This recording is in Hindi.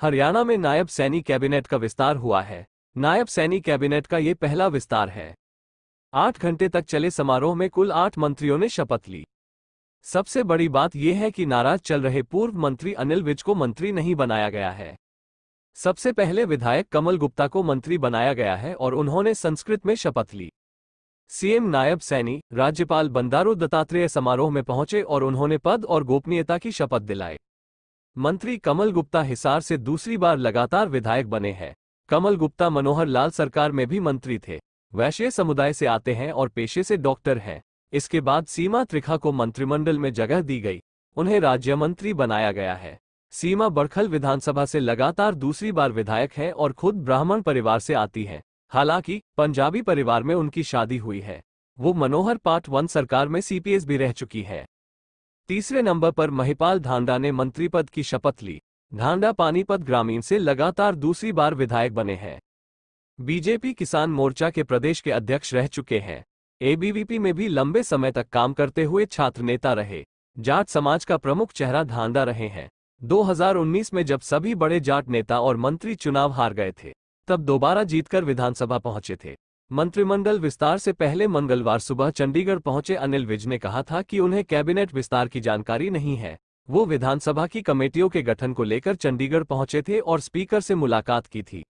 हरियाणा में नायब सैनी कैबिनेट का विस्तार हुआ है नायब सैनी कैबिनेट का ये पहला विस्तार है आठ घंटे तक चले समारोह में कुल आठ मंत्रियों ने शपथ ली सबसे बड़ी बात यह है कि नाराज चल रहे पूर्व मंत्री अनिल विज को मंत्री नहीं बनाया गया है सबसे पहले विधायक कमल गुप्ता को मंत्री बनाया गया है और उन्होंने संस्कृत में शपथ ली सीएम नायब सैनी राज्यपाल बंदारू दत्तात्रेय समारोह में पहुंचे और उन्होंने पद और गोपनीयता की शपथ दिलाई मंत्री कमल गुप्ता हिसार से दूसरी बार लगातार विधायक बने हैं कमल गुप्ता मनोहर लाल सरकार में भी मंत्री थे वैश्य समुदाय से आते हैं और पेशे से डॉक्टर हैं इसके बाद सीमा त्रिखा को मंत्रिमंडल में जगह दी गई उन्हें राज्य मंत्री बनाया गया है सीमा बड़खल विधानसभा से लगातार दूसरी बार विधायक हैं और खुद ब्राह्मण परिवार से आती हैं हालांकि पंजाबी परिवार में उनकी शादी हुई है वो मनोहर वन सरकार में सीपीएस भी रह चुकी है तीसरे नंबर पर महिपाल धांडा ने मंत्री पद की शपथ ली धांडा पानीपत ग्रामीण से लगातार दूसरी बार विधायक बने हैं बीजेपी किसान मोर्चा के प्रदेश के अध्यक्ष रह चुके हैं एबीवीपी में भी लंबे समय तक काम करते हुए छात्र नेता रहे जाट समाज का प्रमुख चेहरा धांडा रहे हैं 2019 में जब सभी बड़े जाट नेता और मंत्री चुनाव हार गए थे तब दोबारा जीतकर विधानसभा पहुंचे थे मंत्रिमंडल विस्तार से पहले मंगलवार सुबह चंडीगढ़ पहुंचे अनिल विज ने कहा था कि उन्हें कैबिनेट विस्तार की जानकारी नहीं है वो विधानसभा की कमेटियों के गठन को लेकर चंडीगढ़ पहुंचे थे और स्पीकर से मुलाकात की थी